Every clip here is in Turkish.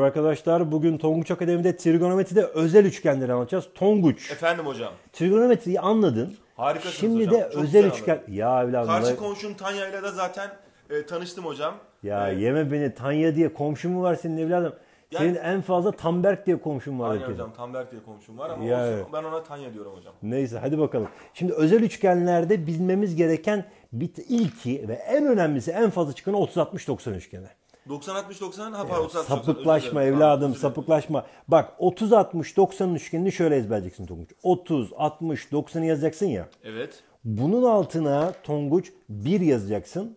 Arkadaşlar bugün Tonguç Akademi'de trigonometride özel üçgenleri anlatacağız. Tonguç. Efendim hocam. Trigonometriyi anladın. Harikasınız Şimdi hocam. de özel üçgen. Ya evladım. Karşı komşum Tanya ile de zaten e, tanıştım hocam. Ya Evet. yeme beni Tanya diye komşun mu var senin evladım? Yani- Senin en fazla Tamberk diye komşun var. Aynen hocam Tamberk diye komşum var ama Ya olsun, ben ona Tanya diyorum hocam. Neyse hadi bakalım. Şimdi özel üçgenlerde bilmemiz gereken bir ilki ve en önemlisi en fazla çıkan 30 60 90 üçgeni. 90-60-90 ha pardon 30 Sapıklaşma evladım sapıklaşma. Bak 30-60-90'ın üçgenini şöyle ezberleyeceksin Tonguç. 30-60-90'ı yazacaksın ya. Evet. Bunun altına Tonguç 1 yazacaksın.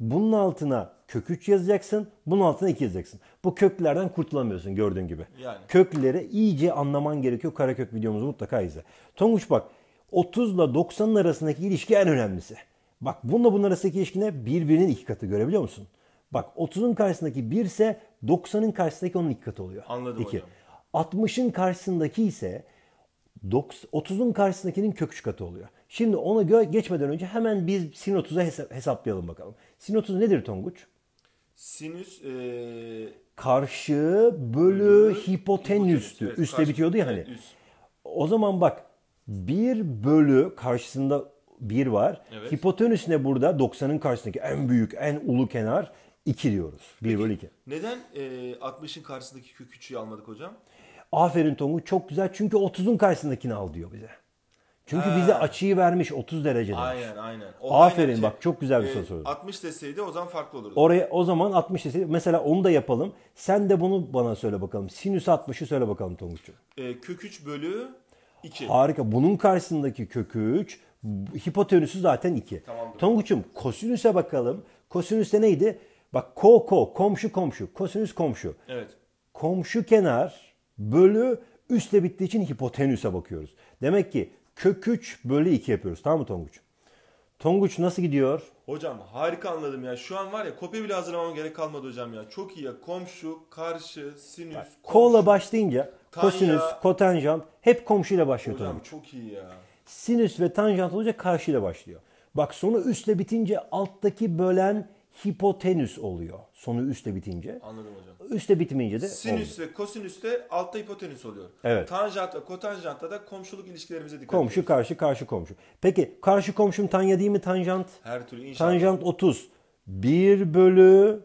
Bunun altına kök 3 yazacaksın. Bunun altına 2 yazacaksın. Bu köklerden kurtulamıyorsun gördüğün gibi. Yani. Kökleri iyice anlaman gerekiyor. Karakök videomuzu mutlaka izle. Tonguç bak 30 ile 90'ın arasındaki ilişki en önemlisi. Bak bununla bunun arasındaki ilişki Birbirinin iki katı görebiliyor musun? Bak 30'un karşısındaki 1 ise 90'ın karşısındaki onun iki katı oluyor. Anladım iki. hocam. 60'ın karşısındaki ise 30'un karşısındakinin kök 3 katı oluyor. Şimdi ona göre geçmeden önce hemen biz sin 30'a hesa- hesaplayalım bakalım. Sin 30 nedir Tonguç? Sinüs ee... karşı bölü, bölü hipotenüstü. Evet, Üste karşı, bitiyordu ya hani. Evet, üst. O zaman bak 1 bölü karşısında 1 var. Evet. Hipotenüs ne burada? 90'ın karşısındaki en büyük, en ulu kenar. 2 diyoruz. 1 bölü 2. Neden e, 60'ın karşısındaki kök 3'ü almadık hocam? Aferin Tonguç çok güzel çünkü 30'un karşısındakini al diyor bize. Çünkü He. bize açıyı vermiş 30 derece demiş. Aynen aynen. O Aferin aynen şey, bak çok güzel bir e, soru sordun. 60 deseydi o zaman farklı olurdu. Oraya o zaman 60 deseydi mesela onu da yapalım. Sen de bunu bana söyle bakalım. Sinüs 60'ı söyle bakalım Tonguç'um. E, kök 3 bölü 2. Harika. Bunun karşısındaki kök 3 hipotenüsü zaten 2. Tamamdır. Tonguç'um kosinüse bakalım. Kosinüste neydi? Bak ko ko komşu komşu kosinüs komşu. Evet. Komşu kenar bölü üstte bittiği için hipotenüse bakıyoruz. Demek ki kök 3 bölü 2 yapıyoruz tamam mı Tonguç? Tonguç nasıl gidiyor? Hocam harika anladım ya. Şu an var ya kopya bile hazırlamam gerek kalmadı hocam ya. Çok iyi ya. Komşu, karşı, sinüs, Bak, komşu. Kola başlayınca tanya. kosinüs, kotanjant hep komşuyla başlıyor. Hocam Tonguç. çok iyi ya. Sinüs ve tanjant olunca karşıyla başlıyor. Bak sonu üstle bitince alttaki bölen hipotenüs oluyor. Sonu üstle bitince. Anladım hocam. Üste bitmeyince de Sinüs ve kosinüs de altta hipotenüs oluyor. Evet. Tanjant ve kotanjantta da komşuluk ilişkilerimize dikkat Komşu ediyoruz. karşı karşı komşu. Peki karşı komşum tanya değil mi tanjant? Her türlü inşallah. Tanjant 30. 1 bölü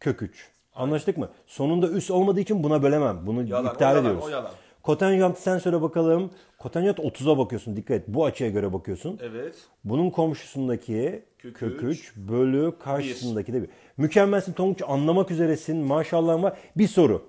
kök 3. Anlaştık mı? Sonunda üst olmadığı için buna bölemem. Bunu yalan, iptal o yalan, ediyoruz. O yalan. Kotenyant sensöre bakalım. Kotenyant 30'a bakıyorsun. Dikkat et. Bu açıya göre bakıyorsun. Evet. Bunun komşusundaki kök, kök 3 bölü karşısındaki de bir. Mükemmelsin Tonguç. Anlamak üzeresin. Maşallah var. Bir soru.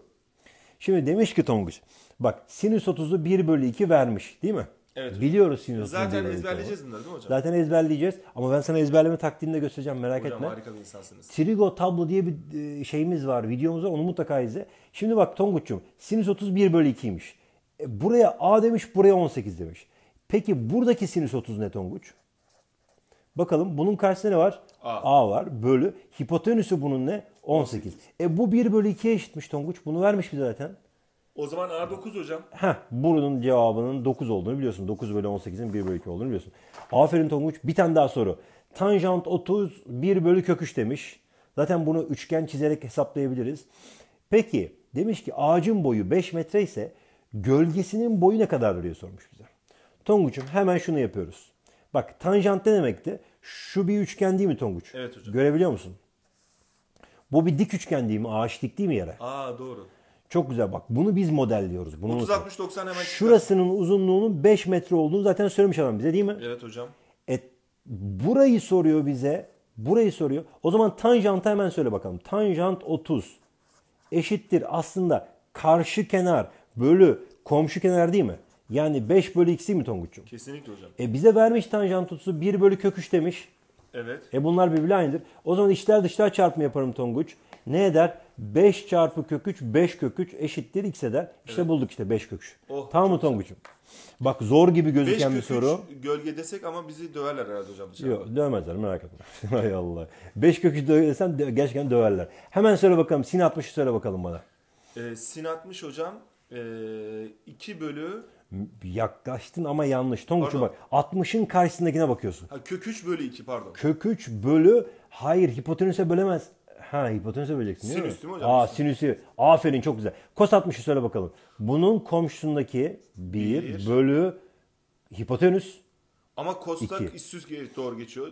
Şimdi demiş ki Tonguç. Bak sinüs 30'u 1 bölü 2 vermiş değil mi? Evet. Biliyoruz sinüs 30'u. Zaten ezberleyeceğiz bunları değil mi hocam? Zaten ezberleyeceğiz. Ama ben sana ezberleme taktiğini de göstereceğim merak hocam, etme. Hocam harika bir insansınız. Trigo tablo diye bir e, şeyimiz var videomuzda onu mutlaka izle. Şimdi bak Tonguç'cum sinüs 30 1 bölü 2'ymiş. E, buraya A demiş, buraya 18 demiş. Peki buradaki sinüs 30 ne Tonguç? Bakalım bunun karşısında ne var? A. A var bölü. Hipotenüsü bunun ne? 18. 18. E bu 1 bölü 2'ye eşitmiş Tonguç. Bunu vermiş bir zaten. O zaman A9 hocam. Heh, bunun cevabının 9 olduğunu biliyorsun. 9 bölü 18'in 1 bölü 2 olduğunu biliyorsun. Aferin Tonguç. Bir tane daha soru. Tanjant 30 1 bölü kök 3 demiş. Zaten bunu üçgen çizerek hesaplayabiliriz. Peki demiş ki ağacın boyu 5 metre ise Gölgesinin boyu ne kadar diye sormuş bize. Tonguç'um hemen şunu yapıyoruz. Bak tanjant ne demekti? Şu bir üçgen değil mi Tonguç? Evet hocam. Görebiliyor musun? Bu bir dik üçgen değil mi? Ağaç dik değil mi yere? Aa doğru. Çok güzel bak bunu biz modelliyoruz. Bunu 30 60 90 hemen çıkar. Şurasının uzunluğunun 5 metre olduğunu zaten söylemiş adam bize değil mi? Evet hocam. E, burayı soruyor bize. Burayı soruyor. O zaman tanjantı hemen söyle bakalım. Tanjant 30 eşittir aslında karşı kenar bölü komşu kenar değil mi? Yani 5 bölü x değil mi Tonguç'cum? Kesinlikle hocam. E bize vermiş tanjant tutusu 1 bölü kök 3 demiş. Evet. E bunlar birbirine aynıdır. O zaman içler dışlar çarpımı yaparım Tonguç. Ne eder? 5 çarpı kök 3, 5 kök 3 eşittir x eder. İşte evet. bulduk işte 5 kök 3. Oh, tamam mı Tonguç'um? Bak zor gibi gözüken bir soru. 5 kök gölge desek ama bizi döverler herhalde hocam dışarıda. Yok dövmezler merak etme. Hay Allah. 5 kök 3 desem gerçekten döverler. Hemen söyle bakalım sin 60'ı söyle bakalım bana. Ee, sin 60 hocam e, ee, 2 bölü yaklaştın ama yanlış. Tonguç'um bak 60'ın karşısındakine bakıyorsun. Ha, kök 3 bölü 2 pardon. Kök 3 bölü hayır hipotenüse bölemez. Ha hipotenüse böleceksin sinüs, değil mi? Sinüs değil mi hocam? Aa sinüsü. Aferin çok güzel. Kos 60'ı söyle bakalım. Bunun komşusundaki 1 bölü hipotenüs. Ama kostak üstüz doğru geçiyor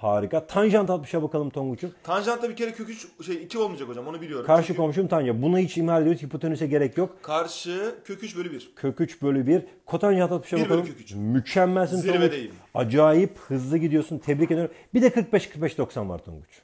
harika. Tanjant atmışa bakalım Tonguç'um. Tanjantta bir kere kök 3 şey 2 olmayacak hocam onu biliyorum. Karşı çünkü. komşum tanjant. Bunu hiç imal ediyoruz. Hipotenüse gerek yok. Karşı kök 3 bölü 1. Kök 3 bölü 1. Kotanjant atmışa 1 bakalım. bölü 3. Mükemmelsin Zirvedeyim. Tonguç. Acayip hızlı gidiyorsun. Tebrik ediyorum. Bir de 45-45-90 var Tonguç.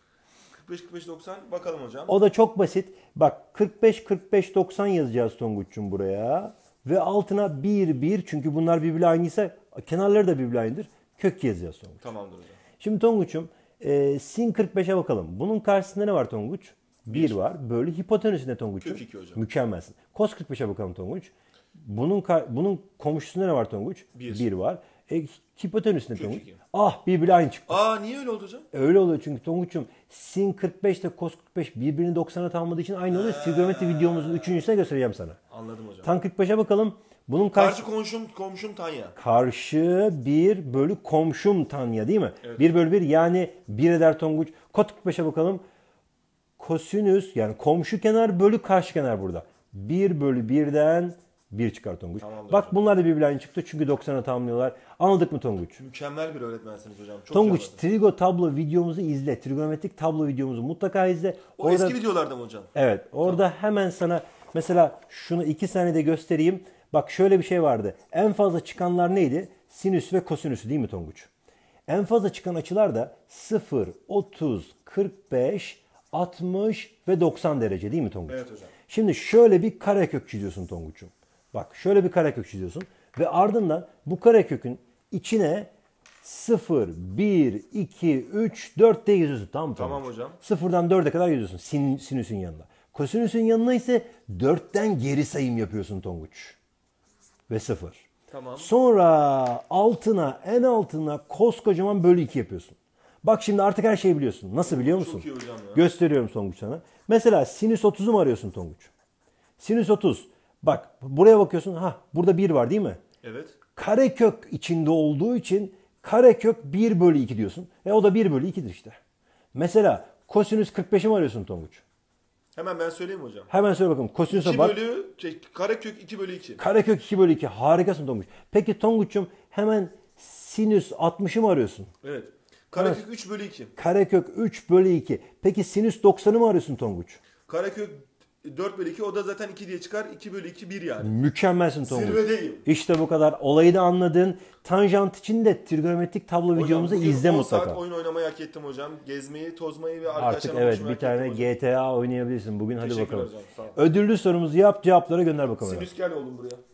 45-45-90 bakalım hocam. O da çok basit. Bak 45-45-90 yazacağız Tonguç'cum buraya. Ve altına 1-1 çünkü bunlar birbirine aynıysa kenarları da birbirine aynıdır. Kök yazacağız Tonguç. Tamamdır hocam. Şimdi Tonguç'um e, sin 45'e bakalım. Bunun karşısında ne var Tonguç? 1 var. Bölü hipotenüsünde Tonguç'um. Kök 2 hocam. Mükemmelsin. Kos 45'e bakalım Tonguç. Bunun bunun komşusunda ne var Tonguç? 1 var. E, ne Tonguç. Ah birbiri aynı çıktı. Aa niye öyle oldu hocam? Öyle oluyor çünkü Tonguç'um Sin 45 ile Cos 45 birbirini 90'a tamamladığı için aynı oluyor. Trigonometri videomuzun üçüncüsüne göstereceğim sana. Anladım hocam. Tan 45'e bakalım. Bunun karşı, karşı komşum, komşum Tanya. Karşı bir bölü komşum Tanya değil mi? Evet. 1 bölü 1 yani bir eder Tonguç. Kot 45'e bakalım. Kosinüs yani komşu kenar bölü karşı kenar burada. 1 bölü 1'den bir çıkar Tonguç. Tamamdır Bak hocam. bunlar da birbirlerine çıktı çünkü 90'a tamamlıyorlar. Anladık mı Tonguç? Mükemmel bir öğretmensiniz hocam. Çok Tonguç güzel trigo tablo videomuzu izle. Trigonometrik tablo videomuzu mutlaka izle. O orada, eski videolarda mı hocam? Evet. Orada tamam. hemen sana mesela şunu 2 saniyede göstereyim. Bak şöyle bir şey vardı. En fazla çıkanlar neydi? Sinüs ve kosinüsü değil mi Tonguç? En fazla çıkan açılar da 0, 30, 45, 60 ve 90 derece değil mi Tonguç? Evet hocam. Şimdi şöyle bir karekök çiziyorsun Tonguç'um. Bak şöyle bir karekök çiziyorsun ve ardından bu karekökün içine 0, 1, 2, 3, 4 diye yazıyorsun. Tamam mı? Tamam hocam. Sıfırdan 4'e kadar yazıyorsun sin, sinüsün yanına. Kosinüsün yanına ise 4'ten geri sayım yapıyorsun Tonguç. Ve 0. Tamam. Sonra altına en altına koskocaman bölü 2 yapıyorsun. Bak şimdi artık her şeyi biliyorsun. Nasıl biliyor musun? Çok iyi hocam ya. Gösteriyorum Tonguç sana. Mesela sinüs 30'u mu arıyorsun Tonguç? Sinüs 30. Bak buraya bakıyorsun. Ha burada 1 var değil mi? Evet. Karekök içinde olduğu için karekök 1 bölü 2 diyorsun. E o da 1 bölü 2'dir işte. Mesela kosinüs 45'i mi arıyorsun Tonguç? Hemen ben söyleyeyim hocam. Hemen söyle bakalım. Kosinüse 2 bölü, şey, karekök 2 bölü 2. Karekök 2 bölü 2. Harikasın Tonguç. Peki Tonguç'um hemen sinüs 60'ı mı arıyorsun? Evet. Karekök evet. 3 bölü 2. Karekök 3 bölü 2. Peki sinüs 90'ı mı arıyorsun Tonguç? Karekök 4 bölü 2 o da zaten 2 diye çıkar. 2 bölü 2 1 yani. Mükemmelsin Tomuş. Zirvedeyim. İşte bu kadar. Olayı da anladın. Tanjant için de trigonometrik tablo hocam, videomuzu izle mutlaka. saat oyun oynamayı hak ettim hocam. Gezmeyi, tozmayı ve Artık evet bir tane GTA oynayabilirsin. Bugün hadi Teşekkür bakalım. hocam. Sağ olun. Ödüllü sorumuzu yap cevaplara gönder bakalım. Sinüsker oldum buraya.